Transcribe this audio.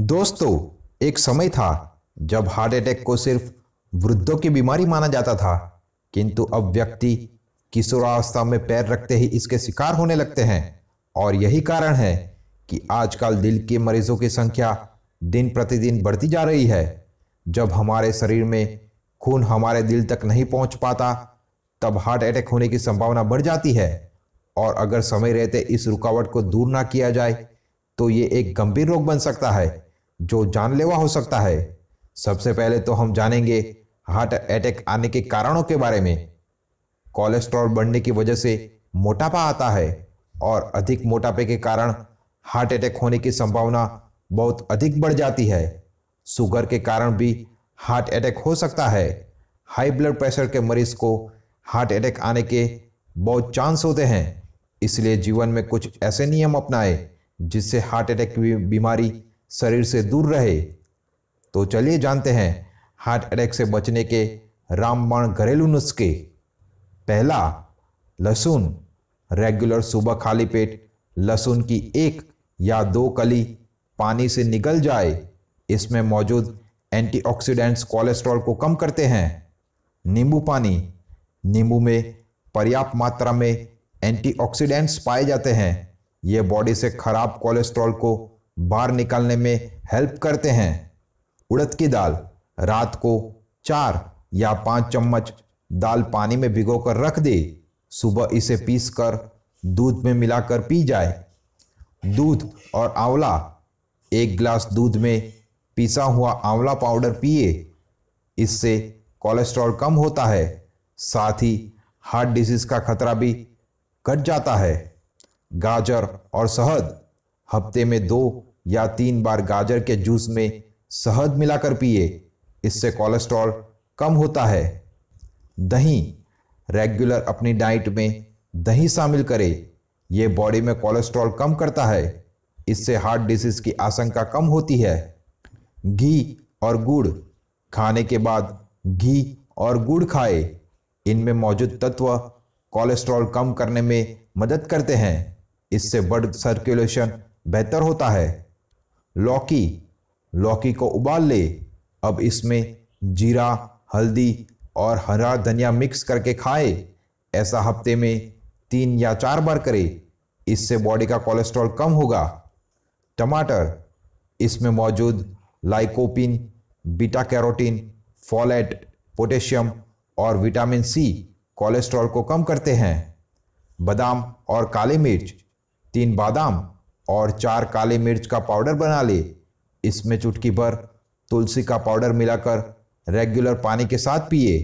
दोस्तों एक समय था जब हार्ट अटैक को सिर्फ वृद्धों की बीमारी माना जाता था किंतु अब व्यक्ति किशोरावस्था में पैर रखते ही इसके शिकार होने लगते हैं और यही कारण है कि आजकल दिल के मरीजों की संख्या दिन प्रतिदिन बढ़ती जा रही है जब हमारे शरीर में खून हमारे दिल तक नहीं पहुंच पाता तब हार्ट अटैक होने की संभावना बढ़ जाती है और अगर समय रहते इस रुकावट को दूर ना किया जाए तो ये एक गंभीर रोग बन सकता है जो जानलेवा हो सकता है सबसे पहले तो हम जानेंगे हार्ट अटैक आने के कारणों के बारे में कोलेस्ट्रॉल बढ़ने की वजह से मोटापा आता है और अधिक मोटापे के कारण हार्ट अटैक होने की संभावना बहुत अधिक बढ़ जाती है शुगर के कारण भी हार्ट अटैक हो सकता है हाई ब्लड प्रेशर के मरीज को हार्ट अटैक आने के बहुत चांस होते हैं इसलिए जीवन में कुछ ऐसे नियम अपनाएं जिससे हार्ट अटैक की बीमारी शरीर से दूर रहे तो चलिए जानते हैं हार्ट अटैक से बचने के रामबाण घरेलू नुस्खे पहला लहसुन रेगुलर सुबह खाली पेट लहसुन की एक या दो कली पानी से निकल जाए इसमें मौजूद एंटीऑक्सीडेंट्स कोलेस्ट्रॉल को कम करते हैं नींबू पानी नींबू में पर्याप्त मात्रा में एंटीऑक्सीडेंट्स पाए जाते हैं ये बॉडी से खराब कोलेस्ट्रॉल को बाहर निकालने में हेल्प करते हैं उड़द की दाल रात को चार या पाँच चम्मच दाल पानी में भिगो कर रख दे सुबह इसे पीस कर दूध में मिलाकर पी जाए दूध और आंवला एक गिलास दूध में पीसा हुआ आंवला पाउडर पिए इससे कोलेस्ट्रॉल कम होता है साथ ही हार्ट डिजीज़ का खतरा भी घट जाता है गाजर और शहद हफ्ते में दो या तीन बार गाजर के जूस में शहद मिलाकर पिए इससे कोलेस्ट्रॉल कम होता है दही रेगुलर अपनी डाइट में दही शामिल करें यह बॉडी में कोलेस्ट्रॉल कम करता है इससे हार्ट डिजीज़ की आशंका कम होती है घी और गुड़ खाने के बाद घी और गुड़ खाए इनमें मौजूद तत्व कोलेस्ट्रॉल कम करने में मदद करते हैं इससे ब्लड सर्कुलेशन बेहतर होता है लौकी लौकी को उबाल ले अब इसमें जीरा हल्दी और हरा धनिया मिक्स करके खाए ऐसा हफ्ते में तीन या चार बार करें इससे बॉडी का कोलेस्ट्रॉल कम होगा टमाटर इसमें मौजूद lycopene beta carotene folate potassium और विटामिन सी कोलेस्ट्रॉल को कम करते हैं बादाम और काली मिर्च तीन बादाम और चार काले मिर्च का पाउडर बना ले इसमें चुटकी भर तुलसी का पाउडर मिलाकर रेगुलर पानी के साथ पिए